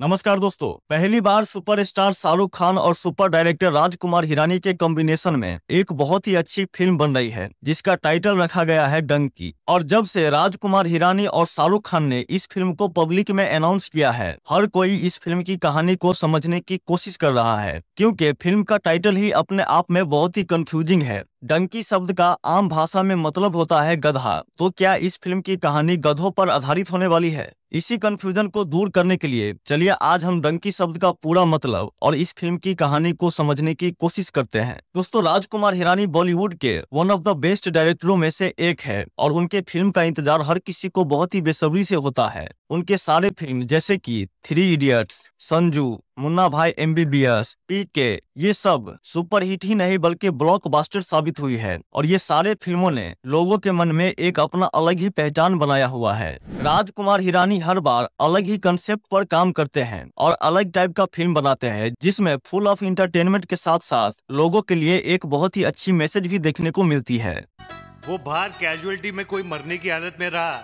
नमस्कार दोस्तों पहली बार सुपरस्टार शाहरुख खान और सुपर डायरेक्टर राजकुमार हिरानी के कॉम्बिनेशन में एक बहुत ही अच्छी फिल्म बन रही है जिसका टाइटल रखा गया है डंकी और जब से राजकुमार हिरानी और शाहरुख खान ने इस फिल्म को पब्लिक में अनाउंस किया है हर कोई इस फिल्म की कहानी को समझने की कोशिश कर रहा है क्यूँकी फिल्म का टाइटल ही अपने आप में बहुत ही कंफ्यूजिंग है डंकी शब्द का आम भाषा में मतलब होता है गधा तो क्या इस फिल्म की कहानी गधों पर आधारित होने वाली है इसी कन्फ्यूजन को दूर करने के लिए चलिए आज हम डंकी शब्द का पूरा मतलब और इस फिल्म की कहानी को समझने की कोशिश करते हैं दोस्तों राजकुमार हिरानी बॉलीवुड के वन ऑफ द बेस्ट डायरेक्टरों में से एक है और उनके फिल्म का इंतजार हर किसी को बहुत ही बेसब्री से होता है उनके सारे फिल्म जैसे की थ्री इडियट्स संजू मुन्ना भाई एमबीबीएस पीके ये सब सुपर हिट ही नहीं बल्कि ब्लॉकबस्टर साबित हुई है और ये सारे फिल्मों ने लोगों के मन में एक अपना अलग ही पहचान बनाया हुआ है राजकुमार हिरानी हर बार अलग ही कंसेप्ट पर काम करते हैं और अलग टाइप का फिल्म बनाते हैं जिसमें फुल ऑफ इंटरटेनमेंट के साथ साथ लोगों के लिए एक बहुत ही अच्छी मैसेज भी देखने को मिलती है वो बाहर कैजुअलिटी में कोई मरने की हालत में रहा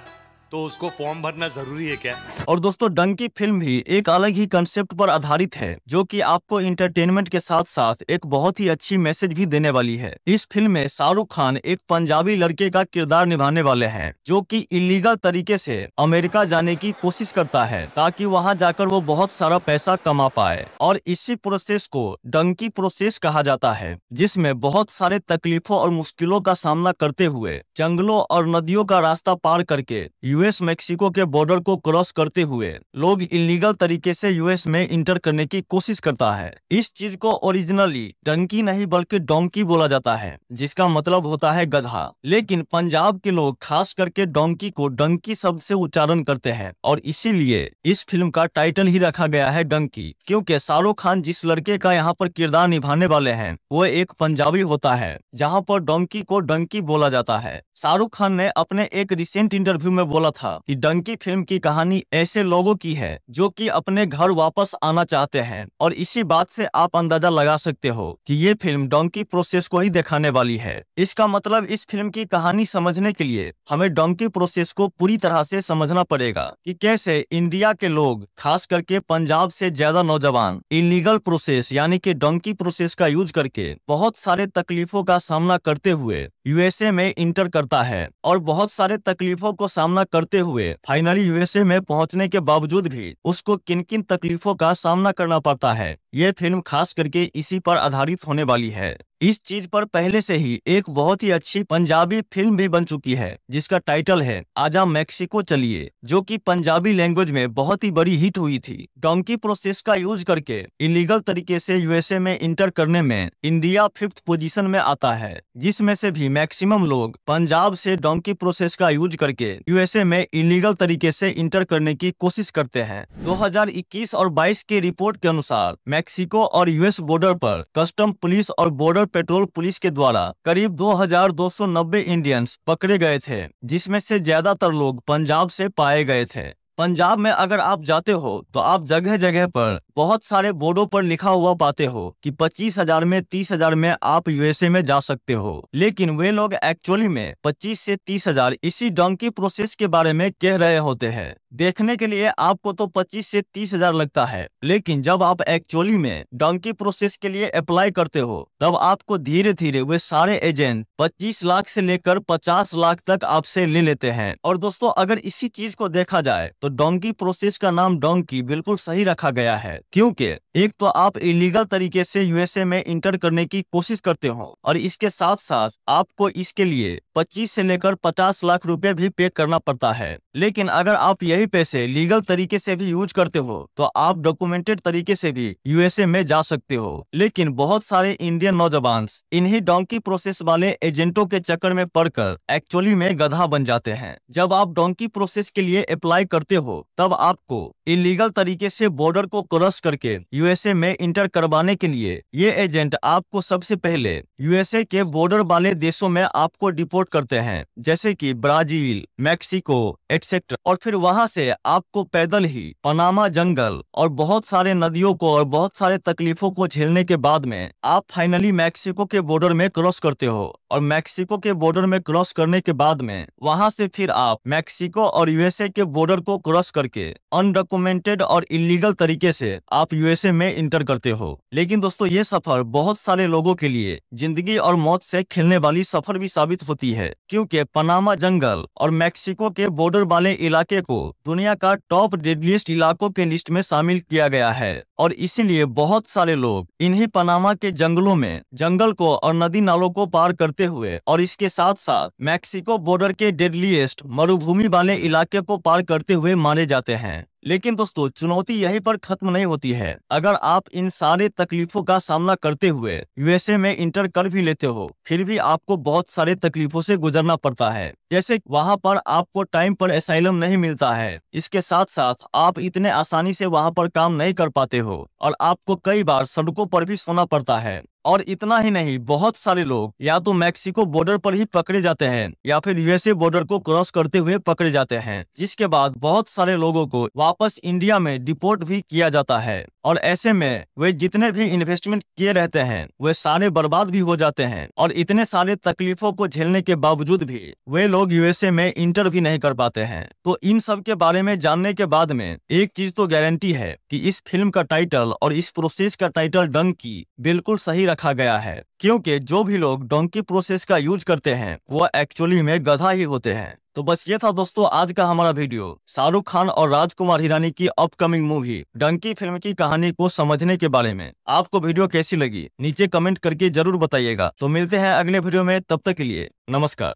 तो उसको फॉर्म भरना जरूरी है क्या और दोस्तों डंकी फिल्म भी एक अलग ही कंसेप्ट पर आधारित है जो कि आपको इंटरटेनमेंट के साथ साथ एक बहुत ही अच्छी मैसेज भी देने वाली है इस फिल्म में शाहरुख खान एक पंजाबी लड़के का किरदार निभाने वाले हैं जो कि इलीगल तरीके से अमेरिका जाने की कोशिश करता है ताकि वहाँ जाकर वो बहुत सारा पैसा कमा पाए और इसी प्रोसेस को डंकी प्रोसेस कहा जाता है जिसमे बहुत सारे तकलीफों और मुश्किलों का सामना करते हुए जंगलों और नदियों का रास्ता पार करके यू यूएस मेक्सिको के बॉर्डर को क्रॉस करते हुए लोग इलीगल तरीके से यूएस में इंटर करने की कोशिश करता है इस चीज को ओरिजिनली डंकी नहीं बल्कि डोंकी बोला जाता है जिसका मतलब होता है गधा लेकिन पंजाब के लोग खास करके डोंकी को डंकी शब्द से उच्चारण करते हैं और इसीलिए इस फिल्म का टाइटल ही रखा गया है डंकी क्योंकि शाहरुख खान जिस लड़के का यहाँ पर किरदार निभाने वाले हैं वो एक पंजाबी होता है जहाँ पर डोंकी को डंकी बोला जाता है शाहरुख खान ने अपने एक रिसेंट इंटरव्यू में बोला था कि डंकी फिल्म की कहानी ऐसे लोगों की है जो कि अपने घर वापस आना चाहते हैं और इसी बात से आप अंदाजा लगा सकते हो कि ये फिल्म डोंकी प्रोसेस को ही दिखाने वाली है इसका मतलब इस फिल्म की कहानी समझने के लिए हमें डोंकी प्रोसेस को पूरी तरह से समझना पड़ेगा कि कैसे इंडिया के लोग खास करके पंजाब से ज्यादा नौजवान इलीगल प्रोसेस यानी कि डोंकी प्रोसेस का यूज करके बहुत सारे तकलीफों का सामना करते हुए यूएसए में इंटर करता है और बहुत सारे तकलीफों को सामना करते हुए फाइनली यूएसए में पहुंचने के बावजूद भी उसको किन किन तकलीफों का सामना करना पड़ता है ये फिल्म खास करके इसी पर आधारित होने वाली है इस चीज पर पहले से ही एक बहुत ही अच्छी पंजाबी फिल्म भी बन चुकी है जिसका टाइटल है आजा मैक्सिको चलिए जो कि पंजाबी लैंग्वेज में बहुत ही बड़ी हिट हुई थी डोंकी प्रोसेस का यूज करके इलीगल तरीके से यूएसए में इंटर करने में इंडिया फिफ्थ पोजीशन में आता है जिसमें से भी मैक्सिमम लोग पंजाब से डोंकी प्रोसेस का यूज करके यूएसए में इलीगल तरीके से इंटर करने की कोशिश करते हैं दो और बाईस के रिपोर्ट के अनुसार मैक्सिको और यूएस बॉर्डर पर कस्टम पुलिस और बॉर्डर पेट्रोल पुलिस के द्वारा करीब 2290 इंडियंस पकड़े गए थे जिसमें से ज्यादातर लोग पंजाब से पाए गए थे पंजाब में अगर आप जाते हो तो आप जगह जगह पर बहुत सारे बोर्डों पर लिखा हुआ पाते हो कि पच्चीस हजार में तीस हजार में आप यूएसए में जा सकते हो लेकिन वे लोग एक्चुअली में पच्चीस से तीस हजार इसी डंकी प्रोसेस के बारे में कह रहे होते हैं देखने के लिए आपको तो पच्चीस से तीस हजार लगता है लेकिन जब आप एक्चुअली में डंकी प्रोसेस के लिए अप्लाई करते हो तब आपको धीरे धीरे वे सारे एजेंट पच्चीस लाख से लेकर पचास लाख तक आपसे ले लेते हैं और दोस्तों अगर इसी चीज को देखा जाए तो डोंकी प्रोसेस का नाम डोंकी बिल्कुल सही रखा गया है क्योंकि एक तो आप इलीगल तरीके से यूएसए में इंटर करने की कोशिश करते हो और इसके साथ साथ आपको इसके लिए 25 से लेकर 50 लाख रुपए भी पे करना पड़ता है लेकिन अगर आप यही पैसे लीगल तरीके से भी यूज करते हो तो आप डॉक्यूमेंटेड तरीके से भी यूएसए में जा सकते हो लेकिन बहुत सारे इंडियन नौजवान इन्हीं डोंकी प्रोसेस वाले एजेंटों के चक्कर में पड़कर एक्चुअली में गधा बन जाते हैं जब आप डोंकी प्रोसेस के लिए अप्लाई करते करते हो तब आपको इलीगल तरीके से बॉर्डर को क्रॉस करके यूएसए में इंटर करवाने के लिए ये एजेंट आपको सबसे पहले यूएसए के बॉर्डर वाले देशों में आपको डिपोर्ट करते हैं जैसे कि ब्राजील मैक्सिको एटसेट्रा और फिर वहाँ से आपको पैदल ही पनामा जंगल और बहुत सारे नदियों को और बहुत सारे तकलीफों को झेलने के बाद में आप फाइनली मैक्सिको के बॉर्डर में क्रॉस करते हो और मैक्सिको के बॉर्डर में क्रॉस करने के बाद में वहाँ से फिर आप मैक्सिको और यूएसए के बॉर्डर को क्रॉस करके अनडॉक्यूमेंटेड और इलीगल तरीके से आप यूएसए में इंटर करते हो लेकिन दोस्तों ये सफर बहुत सारे लोगों के लिए जिंदगी और मौत से खेलने वाली सफर भी साबित होती है क्योंकि पनामा जंगल और मैक्सिको के बॉर्डर वाले इलाके को दुनिया का टॉप डेडलिस्ट इलाकों के लिस्ट में शामिल किया गया है और इसीलिए बहुत सारे लोग इन्हीं पनामा के जंगलों में जंगल को और नदी नालों को पार करते हुए और इसके साथ साथ मैक्सिको बॉर्डर के डेडलिएस्ट मरुभूमि वाले इलाके को पार करते हुए में माने जाते हैं लेकिन दोस्तों चुनौती यहीं पर खत्म नहीं होती है अगर आप इन सारे तकलीफों का सामना करते हुए यूएसए में इंटर कर भी लेते हो फिर भी आपको बहुत सारे तकलीफों से गुजरना पड़ता है जैसे वहाँ पर आपको टाइम पर एसाइलम नहीं मिलता है इसके साथ साथ आप इतने आसानी से वहाँ पर काम नहीं कर पाते हो और आपको कई बार सड़कों पर भी सोना पड़ता है और इतना ही नहीं बहुत सारे लोग या तो मैक्सिको बॉर्डर पर ही पकड़े जाते हैं या फिर यूएसए बॉर्डर को क्रॉस करते हुए पकड़े जाते हैं जिसके बाद बहुत सारे लोगों को वापस इंडिया में डिपोर्ट भी किया जाता है और ऐसे में वे जितने भी इन्वेस्टमेंट किए रहते हैं वे सारे बर्बाद भी हो जाते हैं और इतने सारे तकलीफों को झेलने के बावजूद भी वे लोग यूएसए में इंटर भी नहीं कर पाते हैं तो इन सब के बारे में जानने के बाद में एक चीज तो गारंटी है कि इस फिल्म का टाइटल और इस प्रोसेस का टाइटल डंकी बिल्कुल सही रखा गया है क्योंकि जो भी लोग डोंकी प्रोसेस का यूज करते हैं वह एक्चुअली में गधा ही होते हैं तो बस ये था दोस्तों आज का हमारा वीडियो शाहरुख खान और राजकुमार हिरानी की अपकमिंग मूवी डंकी फिल्म की कहानी को समझने के बारे में आपको वीडियो कैसी लगी नीचे कमेंट करके जरूर बताइएगा तो मिलते हैं अगले वीडियो में तब तक के लिए नमस्कार